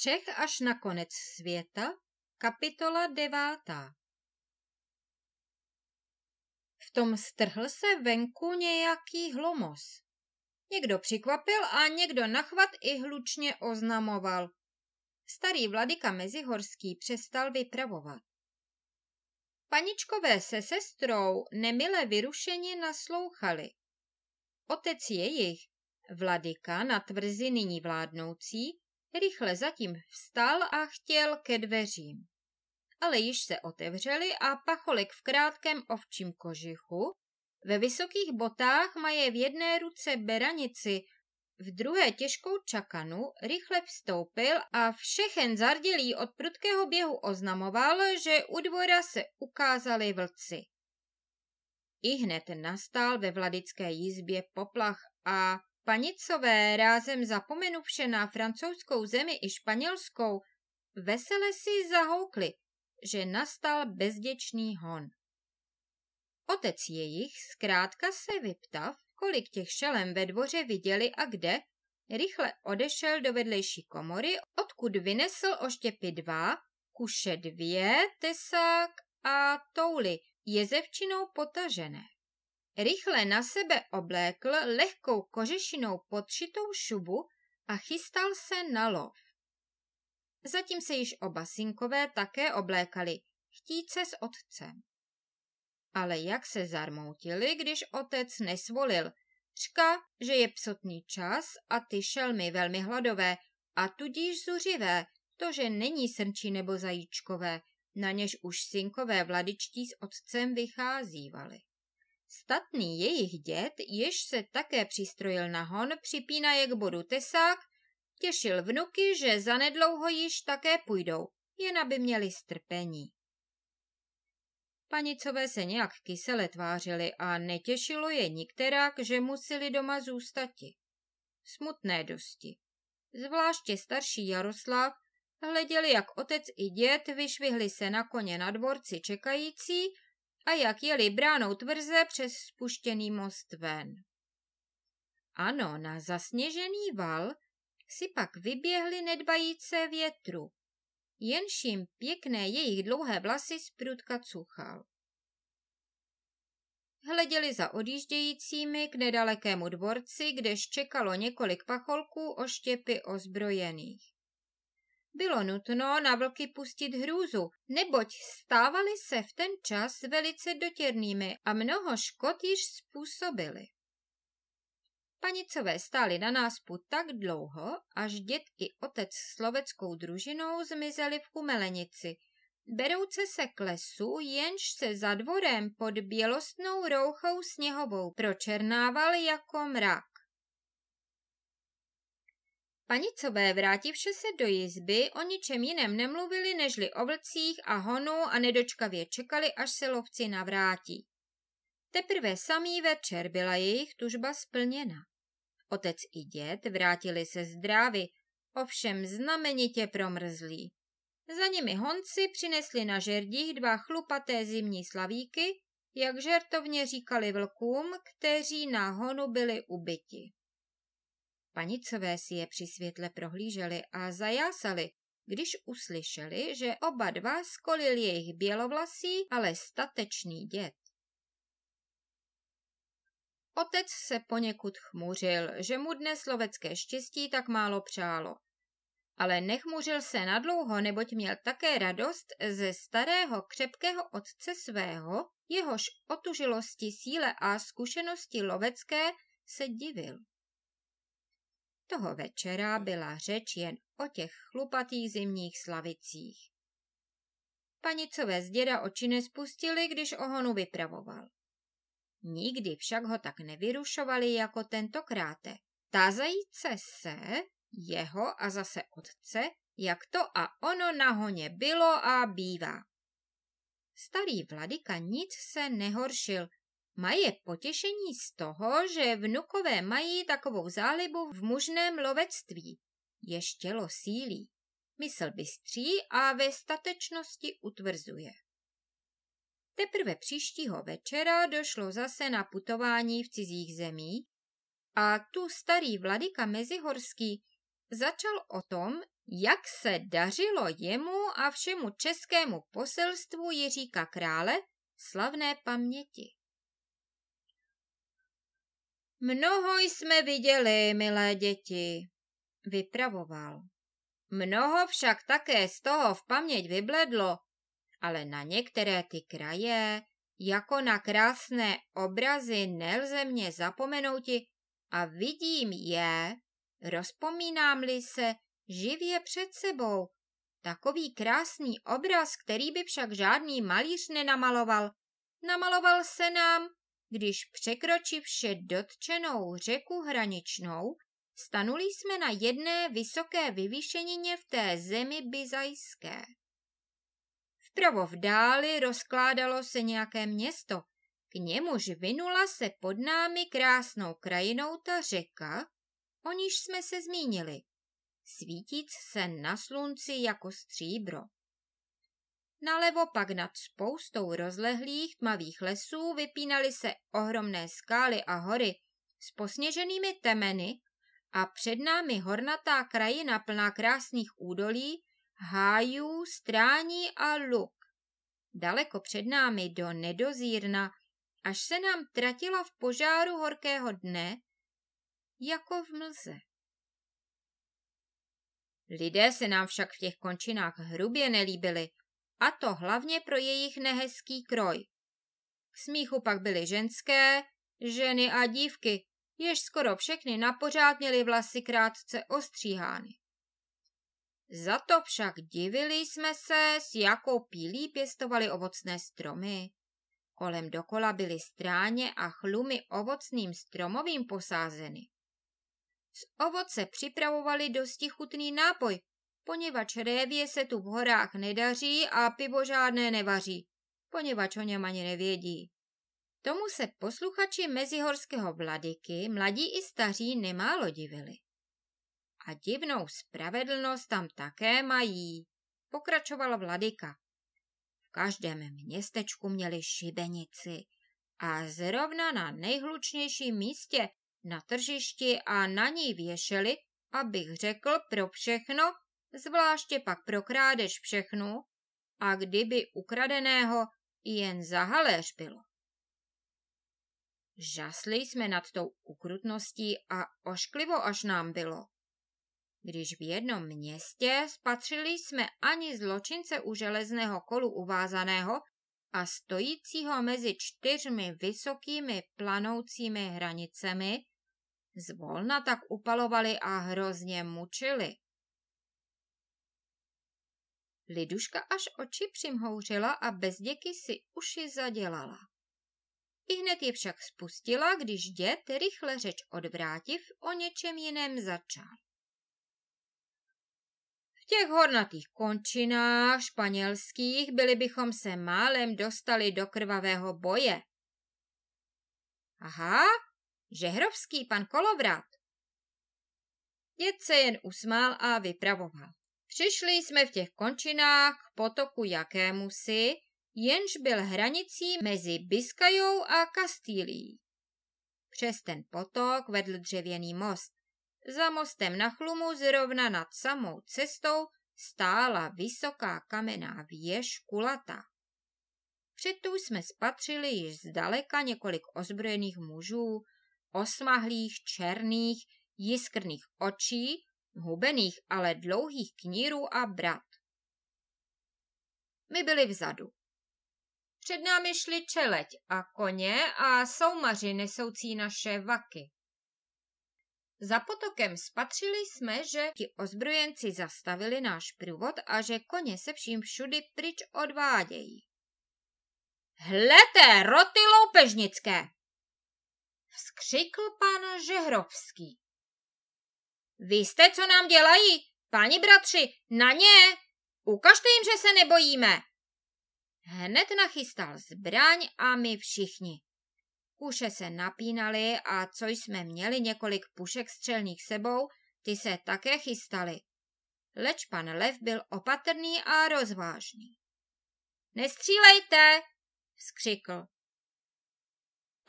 Čech až na konec světa, kapitola devátá. V tom strhl se venku nějaký hlomos. Někdo přikvapil a někdo nachvat i hlučně oznamoval. Starý vladyka Mezihorský přestal vypravovat. Paničkové se sestrou nemile vyrušeně naslouchali. Otec jejich, vladyka na tvrzi nyní vládnoucí, Rychle zatím vstal a chtěl ke dveřím. Ale již se otevřeli a pacholek v krátkém ovčím kožichu, ve vysokých botách maje v jedné ruce beranici, v druhé těžkou čakanu rychle vstoupil a všechen zardělí od prudkého běhu oznamoval, že u dvora se ukázali vlci. I hned nastal ve vladické jízbě poplach a panicové rázem vše na francouzskou zemi i španělskou, vesele si zahoukli, že nastal bezděčný hon. Otec jejich zkrátka se vyptav, kolik těch šelem ve dvoře viděli a kde, rychle odešel do vedlejší komory, odkud vynesl oštěpy dva, kuše dvě, tesák a touly, jezevčinou potažené. Rychle na sebe oblékl lehkou kořešinou podšitou šubu a chystal se na lov. Zatím se již oba synkové také oblékali, chtíce s otcem. Ale jak se zarmoutili, když otec nesvolil, Čka, že je psotný čas a ty šelmy velmi hladové a tudíž zuřivé, to, že není srnčí nebo zajíčkové, na něž už synkové vladičtí s otcem vycházívali. Statný jejich děd, jež se také přistrojil na hon, je k bodu tesák, těšil vnuky, že zanedlouho již také půjdou, jen aby měli strpení. Panicové se nějak kysele tvářili a netěšilo je nikterák, že museli doma zůstati. Smutné dosti. Zvláště starší Jaroslav hleděli, jak otec i děd vyšvihli se na koně na dvorci čekající a jak jeli bránou tvrze přes spuštěný most ven. Ano, na zasněžený val si pak vyběhly nedbajíce větru, jenž jim pěkné jejich dlouhé vlasy z prudka cuchal. Hleděli za odjíždějícími k nedalekému dvorci, kdež čekalo několik pacholků oštěpy ozbrojených bylo nutno na vlky pustit hrůzu, neboť stávali se v ten čas velice dotěrnými a mnoho škod již způsobili. Panicové stáli na náspu tak dlouho, až děd i otec s sloveckou družinou zmizeli v Kumelenici, berouce se k lesu, jenž se za dvorem pod bělostnou rouchou sněhovou pročernával jako mrak. Panicové vrátivše se do jizby o ničem jiném nemluvili nežli o vlcích a honu a nedočkavě čekali, až se lovci navrátí. Teprve samý večer byla jejich tužba splněna. Otec i dět vrátili se zdrávy, ovšem znamenitě promrzlí. Za nimi honci přinesli na žerdích dva chlupaté zimní slavíky, jak žertovně říkali vlkům, kteří na honu byli ubiti. Panicové si je při světle prohlíželi a zajásali, když uslyšeli, že oba dva skolil jejich bělovlasý, ale statečný dět. Otec se poněkud chmuřil, že mu dnes slovecké štěstí tak málo přálo. Ale nechmuřil se nadlouho, neboť měl také radost ze starého křepkého otce svého, jehož otužilosti, síle a zkušenosti lovecké se divil. Toho večera byla řeč jen o těch chlupatých zimních slavicích. Panicové z děda oči nespustili, když ohonu vypravoval. Nikdy však ho tak nevyrušovali jako tentokrát. Tázajíce se jeho a zase otce, jak to a ono na honě bylo a bývá. Starý vladyka nic se nehoršil, Maje potěšení z toho, že vnukové mají takovou zálibu v mužném lovectví. Jež tělo sílí, mysl bystří a ve statečnosti utvrzuje. Teprve příštího večera došlo zase na putování v cizích zemích a tu starý vladyka Mezihorský začal o tom, jak se dařilo jemu a všemu českému poselstvu Jiříka Krále slavné paměti. Mnoho jsme viděli, milé děti, vypravoval. Mnoho však také z toho v paměť vybledlo, ale na některé ty kraje, jako na krásné obrazy, nelze mě zapomenouti a vidím je, rozpomínám-li se, živě před sebou. Takový krásný obraz, který by však žádný malíř nenamaloval, namaloval se nám když překročivše dotčenou řeku hraničnou, stanuli jsme na jedné vysoké vyvýšenině v té zemi Bizajské. Vpravo v dáli rozkládalo se nějaké město, k němuž vinula se pod námi krásnou krajinou ta řeka, o níž jsme se zmínili, svítíc se na slunci jako stříbro. Nalevo pak nad spoustou rozlehlých tmavých lesů vypínaly se ohromné skály a hory s posněženými temeny a před námi hornatá krajina plná krásných údolí, hájů, strání a luk. Daleko před námi do nedozírna, až se nám tratila v požáru horkého dne, jako v mlze. Lidé se nám však v těch končinách hrubě nelíbili – a to hlavně pro jejich nehezký kroj. K smíchu pak byly ženské, ženy a dívky, jež skoro všechny napořád měly vlasy krátce ostříhány. Za to však divili jsme se, s jakou pílí pěstovali ovocné stromy. Kolem dokola byly stráně a chlumy ovocným stromovým posázeny. Z ovoce připravovali dosti chutný nápoj, poněvadž révě se tu v horách nedaří a pivo žádné nevaří, poněvadž o něm ani nevědí. Tomu se posluchači mezihorského vladyky, mladí i staří, nemálo divili. A divnou spravedlnost tam také mají, Pokračoval vladyka. V každém městečku měli šibenici a zrovna na nejhlučnějším místě, na tržišti a na ní věšeli, abych řekl pro všechno, zvláště pak pro krádež všechnu a kdyby ukradeného jen za haléř bylo. Žasli jsme nad tou ukrutností a ošklivo až nám bylo. Když v jednom městě spatřili jsme ani zločince u železného kolu uvázaného a stojícího mezi čtyřmi vysokými planoucími hranicemi, zvolna tak upalovali a hrozně mučili. Liduška až oči přimhouřila a děky si uši zadělala. I hned je však spustila, když dět rychle řeč odvrátiv o něčem jiném začal. V těch hornatých končinách španělských byli bychom se málem dostali do krvavého boje. Aha, že hrovský pan kolovrat. Dět se jen usmál a vypravoval. Přišli jsme v těch končinách k potoku jakémusi, jenž byl hranicí mezi Biskajou a Kastýlí. Přes ten potok vedl dřevěný most. Za mostem na chlumu zrovna nad samou cestou stála vysoká kamenná věž kulata. Předtou jsme spatřili již zdaleka několik ozbrojených mužů, osmahlých, černých, jiskrných očí hubených, ale dlouhých knírů a brat. My byli vzadu. Před námi šli čeleť a koně a soumaři nesoucí naše vaky. Za potokem spatřili jsme, že ti ozbrojenci zastavili náš průvod a že koně se vším všudy pryč odvádějí. Hlete, roty loupežnické! Vzkřikl pan Žehrovský. Vy jste, co nám dělají? Páni bratři, na ně! Ukažte jim, že se nebojíme! Hned nachystal zbraň a my všichni. Kuše se napínaly a co jsme měli několik pušek střelných sebou, ty se také chystaly. Leč pan Lev byl opatrný a rozvážný. Nestřílejte, vzkřikl.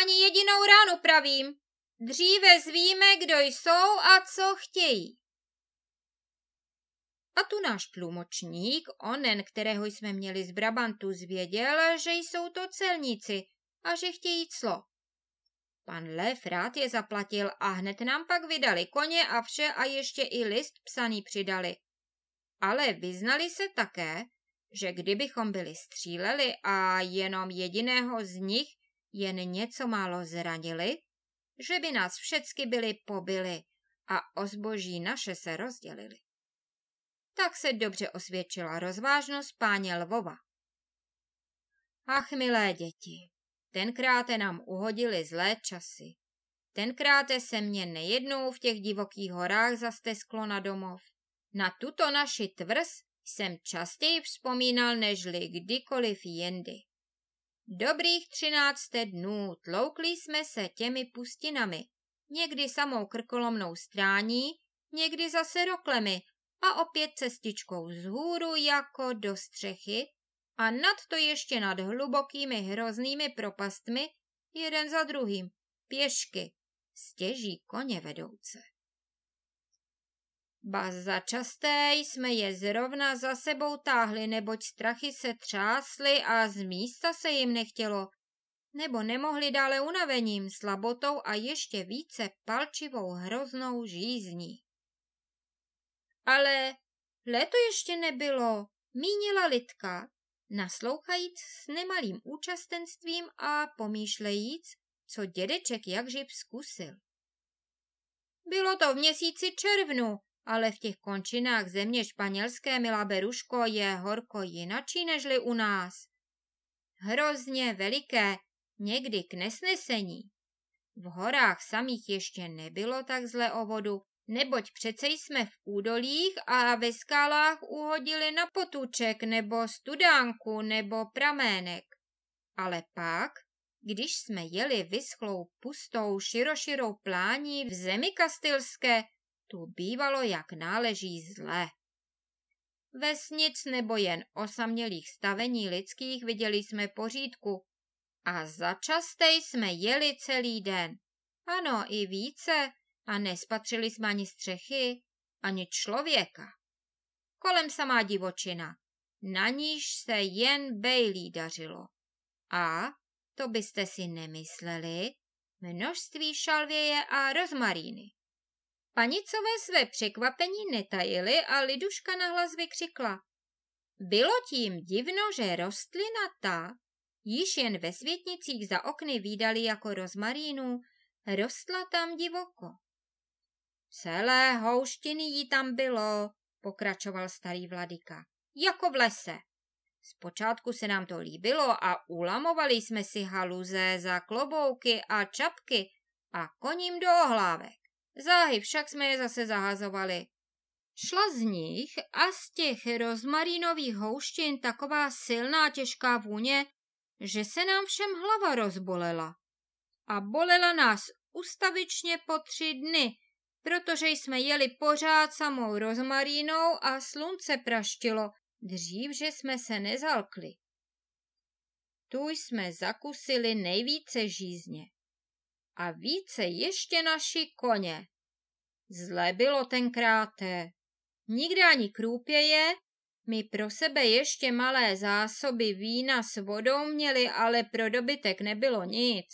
Ani jedinou ránu pravím, Dříve zvíme, kdo jsou a co chtějí. A tu náš tlumočník, onen, kterého jsme měli z Brabantu, zvěděl, že jsou to celníci a že chtějí clo. Pan Lev rád je zaplatil a hned nám pak vydali koně a vše a ještě i list psaný přidali. Ale vyznali se také, že kdybychom byli stříleli a jenom jediného z nich jen něco málo zranili, že by nás všecky byli pobili a o zboží naše se rozdělili. Tak se dobře osvědčila rozvážnost páně Lvova. Ach, milé děti, tenkráte nám uhodili zlé časy. Tenkráte se mě nejednou v těch divokých horách zastesklo na domov. Na tuto naši tvrz jsem častěji vzpomínal nežli kdykoliv jindy. Dobrých třinácté dnů tloukli jsme se těmi pustinami, někdy samou krkolomnou strání, někdy zase roklemi a opět cestičkou z hůru jako do střechy a nad to ještě nad hlubokými hroznými propastmi jeden za druhým, pěšky, stěží koně vedouce. Ba časté jsme je zrovna za sebou táhli, neboť strachy se třásly a z místa se jim nechtělo, nebo nemohli dále unavením, slabotou a ještě více palčivou hroznou žízní. Ale léto ještě nebylo, mínila Lidka, naslouchajíc s nemalým účastenstvím a pomýšlejíc, co dědeček jakživ zkusil. Bylo to v měsíci červnu, ale v těch končinách země španělské, milá Beruško, je horko jinačí nežli u nás. Hrozně veliké, někdy k nesnesení. V horách samých ještě nebylo tak zle o vodu, neboť přece jsme v údolích a ve skálách uhodili na potůček nebo studánku nebo pramének. Ale pak, když jsme jeli vyschlou pustou široširou plání v zemi kastilské, tu bývalo jak náleží zle. Vesnic nebo jen osamělých stavení lidských viděli jsme pořídku a začastej jsme jeli celý den. Ano, i více a nespatřili jsme ani střechy, ani člověka. Kolem samá divočina, na níž se jen Bailey dařilo. A, to byste si nemysleli, množství šalvěje a rozmaríny. Panicové své překvapení netajily a Liduška nahlas vykřikla. Bylo tím divno, že rostlina ta, již jen ve světnicích za okny výdali jako rozmarínu, rostla tam divoko. Celé houštiny jí tam bylo, pokračoval starý vladyka, jako v lese. Zpočátku se nám to líbilo a ulamovali jsme si haluze za klobouky a čapky a koním do ohlávek. Záhy však jsme je zase zahazovali. Šla z nich a z těch rozmarínových houštin taková silná těžká vůně, že se nám všem hlava rozbolela. A bolela nás ustavičně po tři dny, protože jsme jeli pořád samou rozmarínou a slunce praštilo, dřív, že jsme se nezalkli. Tu jsme zakusili nejvíce žízně a více ještě naši koně. Zle bylo tenkráté. Nikde ani krůpěje, my pro sebe ještě malé zásoby vína s vodou měli, ale pro dobytek nebylo nic.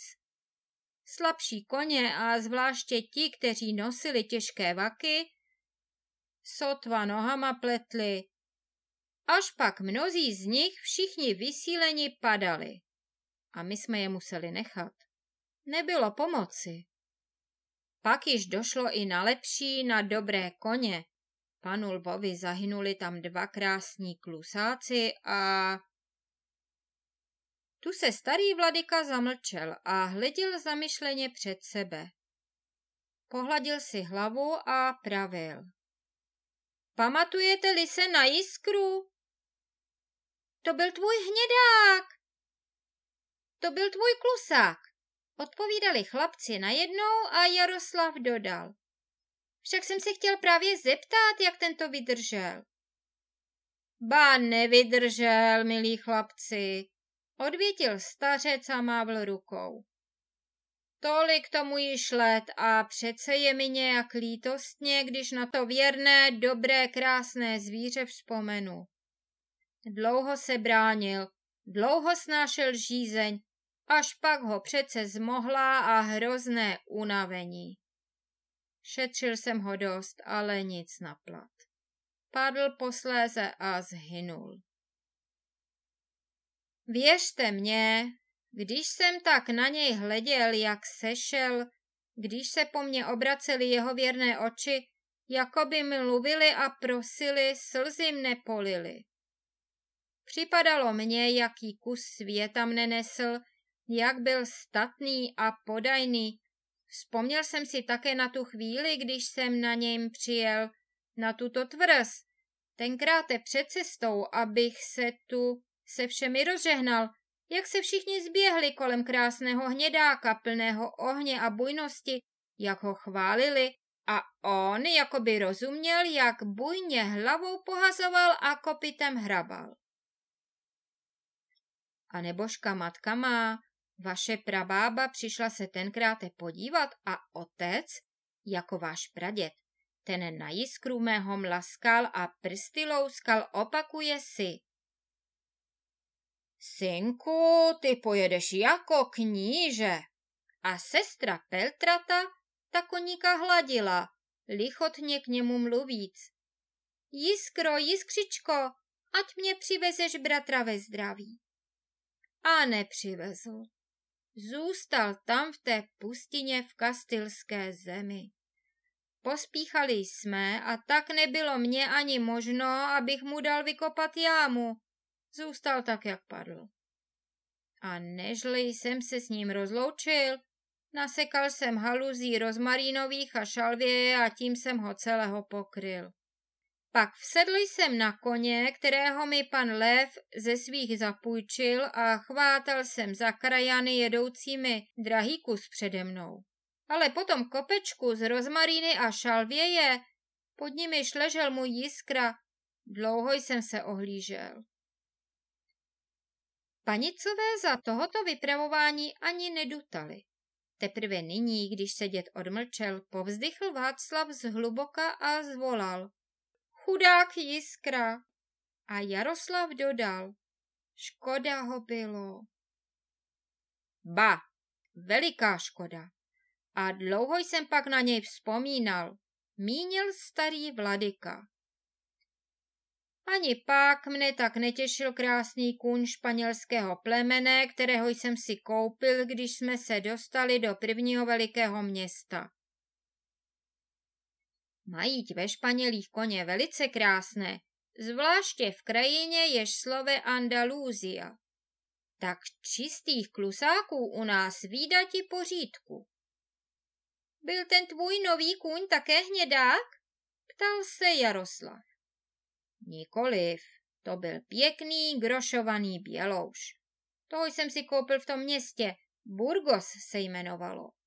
Slabší koně a zvláště ti, kteří nosili těžké vaky, sotva nohama pletli. Až pak mnozí z nich všichni vysíleni padali. A my jsme je museli nechat nebylo pomoci. Pak již došlo i na lepší, na dobré koně. Panu Lvovi zahynuli tam dva krásní klusáci a... Tu se starý vladyka zamlčel a hleděl zamyšleně před sebe. Pohladil si hlavu a pravil. Pamatujete-li se na jiskru? To byl tvůj hnědák! To byl tvůj klusák! Odpovídali chlapci najednou a Jaroslav dodal. Však jsem se chtěl právě zeptat, jak tento vydržel. Ba nevydržel, milí chlapci, odvětil stařec a mávl rukou. Tolik tomu již let a přece je mi nějak lítostně, když na to věrné, dobré, krásné zvíře vzpomenu. Dlouho se bránil, dlouho snášel žízeň, Až pak ho přece zmohla a hrozné unavení. Šetřil jsem ho dost, ale nic naplat. Padl posléze a zhynul. Věřte mě, když jsem tak na něj hleděl, jak sešel, když se po mně obraceli jeho věrné oči, jako by mi mluvili a prosili, slzy mne polili. Připadalo mně, jaký kus světa mne nesl, jak byl statný a podajný. Vzpomněl jsem si také na tu chvíli, když jsem na něm přijel, na tuto tvrz. je před cestou, abych se tu se všemi rozžehnal, jak se všichni zběhli kolem krásného hnědáka plného ohně a bujnosti, jak ho chválili a on jako by rozuměl, jak bujně hlavou pohazoval a kopitem hrabal. A nebožka matka má, vaše prabába přišla se tenkrát podívat a otec, jako váš praděd, ten na jiskru mého mlaskal a prsty louskal, opakuje si. Synku, ty pojedeš jako kníže. A sestra Peltrata ta koníka hladila, lichotně k němu mluvíc. Jiskro, jiskřičko, ať mě přivezeš bratra ve zdraví. A nepřivezl zůstal tam v té pustině v kastilské zemi. Pospíchali jsme a tak nebylo mě ani možno, abych mu dal vykopat jámu. Zůstal tak, jak padl. A nežli jsem se s ním rozloučil, nasekal jsem haluzí rozmarínových a šalvěje a tím jsem ho celého pokryl. Pak vsedl jsem na koně, kterého mi pan Lev ze svých zapůjčil a chvátal jsem za krajany jedoucími drahý kus přede mnou. Ale potom kopečku z rozmaríny a šalvěje, pod nimi šležel můj jiskra, dlouho jsem se ohlížel. Panicové za tohoto vypravování ani nedutali. Teprve nyní, když se dět odmlčel, povzdychl Václav zhluboka a zvolal chudák Jiskra. A Jaroslav dodal, škoda ho bylo. Ba, veliká škoda. A dlouho jsem pak na něj vzpomínal, mínil starý vladyka. Ani pak mne tak netěšil krásný kůň španělského plemene, kterého jsem si koupil, když jsme se dostali do prvního velikého města. Mají ve Španělích koně velice krásné, zvláště v krajině jež slove Andalúzia. Tak čistých klusáků u nás výdati pořídku. Byl ten tvůj nový kůň také hnědák? Ptal se Jaroslav. Nikoliv, to byl pěkný grošovaný bělouš. To jsem si koupil v tom městě, Burgos se jmenovalo.